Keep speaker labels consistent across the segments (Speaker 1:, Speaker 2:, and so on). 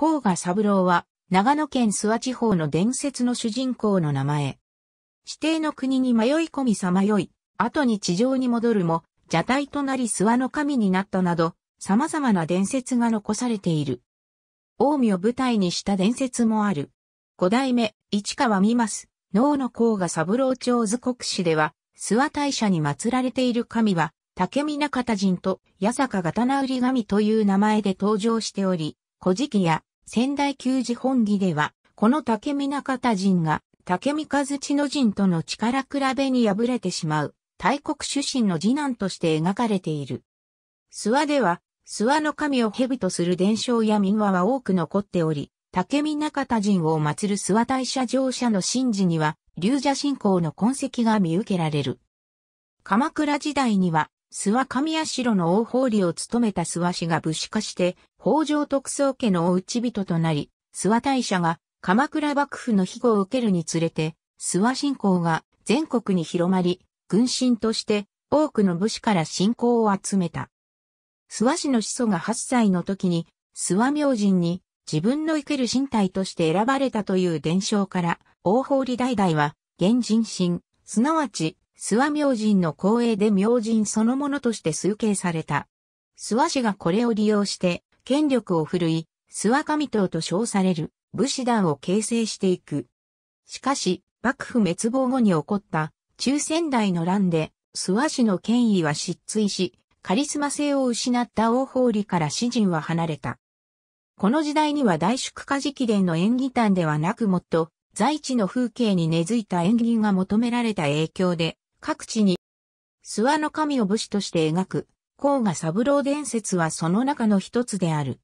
Speaker 1: 甲賀三郎は、長野県諏訪地方の伝説の主人公の名前。指定の国に迷い込みさまよい、後に地上に戻るも、邪体となり諏訪の神になったなど、様々な伝説が残されている。大見を舞台にした伝説もある。五代目、市川美ます、能の甲賀三郎町図国史では、諏訪大社に祀られている神は、竹見中田と矢坂刀売神という名前で登場しており、古事記や仙台球児本義では、この竹見中田が、竹見和地の人との力比べに敗れてしまう、大国出身の次男として描かれている。諏訪では、諏訪の神を蛇とする伝承や民話は多く残っており、竹見中田を祀る諏訪大社乗車の神事には、龍者信仰の痕跡が見受けられる。鎌倉時代には、諏訪神社の大法理を務めた諏訪氏が武士化して、北条特捜家のお内人となり、諏訪大社が鎌倉幕府の庇護を受けるにつれて、諏訪信仰が全国に広まり、軍神として多くの武士から信仰を集めた。諏訪氏の始祖が8歳の時に、諏訪明神に自分の生ける身体として選ばれたという伝承から、大法理代々は、現人神、すなわち諏訪明神の公営で明神そのものとして崇敬された。諏訪氏がこれを利用して、権力を振るい、諏訪神党と称される武士団を形成していく。しかし、幕府滅亡後に起こった中仙台の乱で、諏訪氏の権威は失墜し、カリスマ性を失った王法理から詩人は離れた。この時代には大宿家直伝の演技団ではなくもっと、在地の風景に根付いた演技が求められた影響で、各地に、諏訪の神を武士として描く、甲賀三郎伝説はその中の一つである。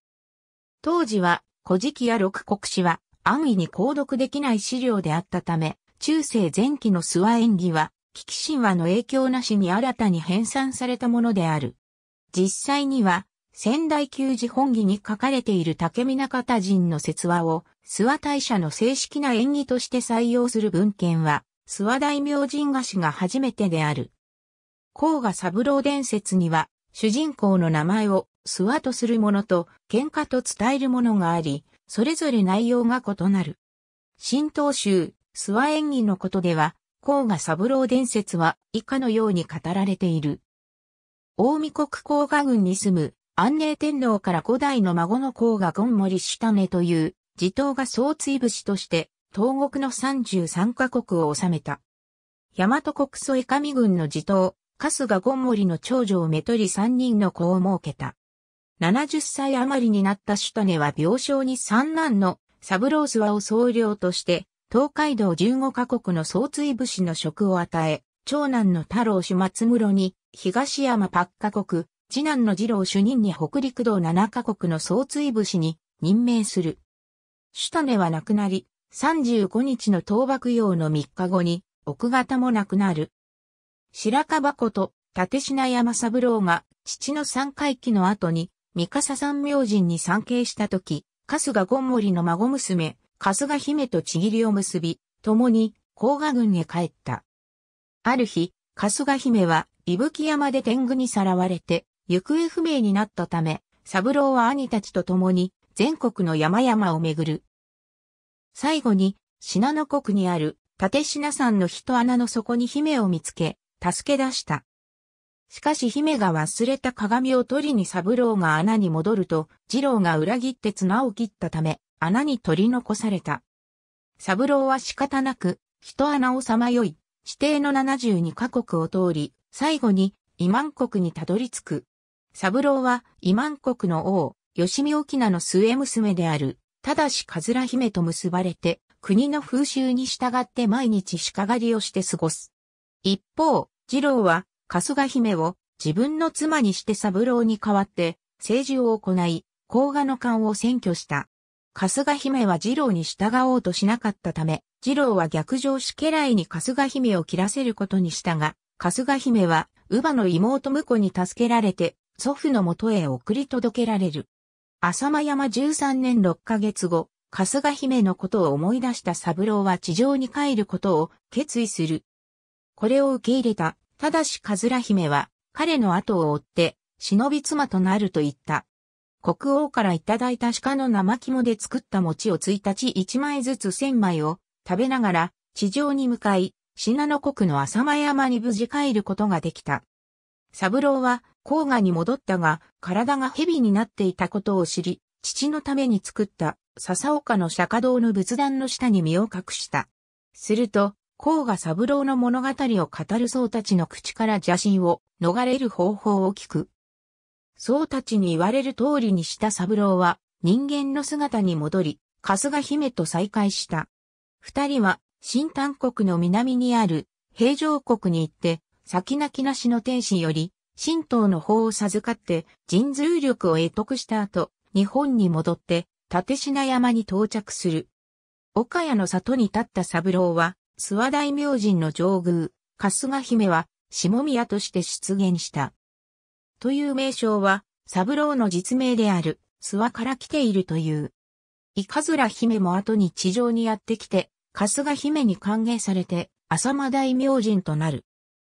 Speaker 1: 当時は、古事記や六国史は安易に購読できない資料であったため、中世前期の諏訪演技は、危機神話の影響なしに新たに編纂されたものである。実際には、仙台旧寺本義に書かれている竹見中田人の説話を、諏訪大社の正式な演技として採用する文献は諏訪大明神菓子が初めてである。甲賀三郎伝説には、主人公の名前を諏訪とするものと喧嘩と伝えるものがあり、それぞれ内容が異なる。新東州、諏訪演技のことでは、甲賀三郎伝説は以下のように語られている。大見国甲賀郡に住む安寧天皇から古代の孫の甲賀権森下根という、地頭が総追士として東国の33カ国を治めた。大和国祖江上軍の地頭、春日権森の長女をめとり3人の子を設けた。70歳余りになった都根は病床に三男のサブロースワを総領として、東海道15カ国の総追武士の職を与え、長男の太郎主松室に、東山八カ国、次男の次郎主任に北陸道7カ国の総追武士に任命する。都根は亡くなり、35日の倒幕用の3日後に、奥方も亡くなる。白樺子と、立品山三郎が、父の三回忌の後に、三笠三明神に参詣した時、春日モリの孫娘、春日姫とちぎりを結び、共に、甲賀郡へ帰った。ある日、春日姫は、伊吹山で天狗にさらわれて、行方不明になったため、三郎は兄たちと共に、全国の山々を巡る最後に、信濃国にある、立品山の人穴の底に姫を見つけ、助け出した。しかし姫が忘れた鏡を取りに三郎が穴に戻ると、二郎が裏切って綱を切ったため、穴に取り残された。三郎は仕方なく、人穴をさまよい、指定の72カ国を通り、最後に、イマン国にたどり着く。三郎は、イマン国の王、吉見沖名の末娘である、ただしラ姫と結ばれて、国の風習に従って毎日鹿狩りをして過ごす。一方、次郎は、春日姫を自分の妻にして三郎に代わって政治を行い、甲賀の官を占拠した。春日姫は次郎に従おうとしなかったため、次郎は逆上し家来に春日姫を切らせることにしたが、春日姫は、乳母の妹婿に助けられて、祖父の元へ送り届けられる。浅間山13年6ヶ月後、春日姫のことを思い出した三郎は地上に帰ることを決意する。これを受け入れた、ただしかず姫は彼の後を追って忍び妻となると言った。国王からいただいた鹿の生肝で作った餅を1日1枚ずつ1000枚を食べながら地上に向かい、信濃国の浅間山に無事帰ることができた。サブローは黄河に戻ったが、体が蛇になっていたことを知り、父のために作った笹岡の釈迦堂の仏壇の下に身を隠した。すると、甲賀三郎の物語を語る僧たちの口から邪神を逃れる方法を聞く。僧たちに言われる通りにした三郎は人間の姿に戻り、春日姫と再会した。二人は新丹国の南にある平城国に行って先泣きなしの天使より、神道の法を授かって神通力を得得した後、日本に戻って立品山に到着する。岡谷の里に立った三郎は、諏訪大明神の上宮、春日姫は、下宮として出現した。という名称は、三郎の実名である、諏訪から来ているという。イカズラ姫も後に地上にやってきて、春日姫に歓迎されて、浅間大明神となる。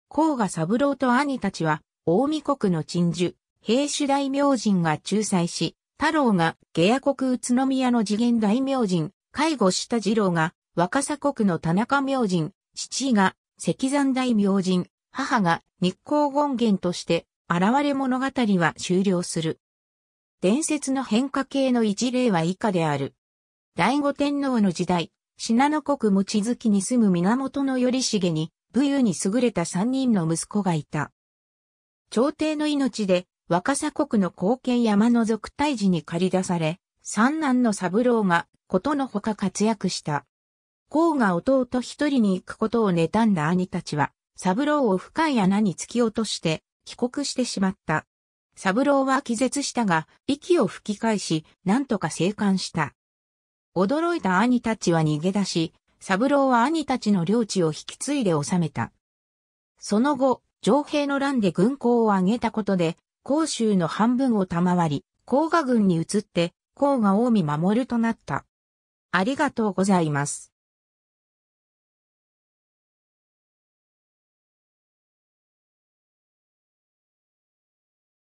Speaker 1: 甲賀三郎と兄たちは、大見国の鎮守、平主大明神が仲裁し、太郎が下野国宇都宮の次元大明神、介護した次郎が若狭国の田中明神、父が石山大明神、母が日光権現として現れ物語は終了する。伝説の変化系の一例は以下である。醍醐天皇の時代、信濃国餅月に住む源頼重に武勇に優れた三人の息子がいた。朝廷の命で若狭国の後見山の属退治に駆り出され、三男の三郎がことのほか活躍した。孔が弟一人に行くことを妬んだ兄たちは、三郎を深い穴に突き落として帰国してしまった。三郎は気絶したが、息を吹き返し、なんとか生還した。驚いた兄たちは逃げ出し、三郎は兄たちの領地を引き継いで治めた。その後、上兵の乱で軍港を挙げたことで、甲州の半分を賜り、甲賀軍に移って、甲賀近江守るとなった。ありがとうございます。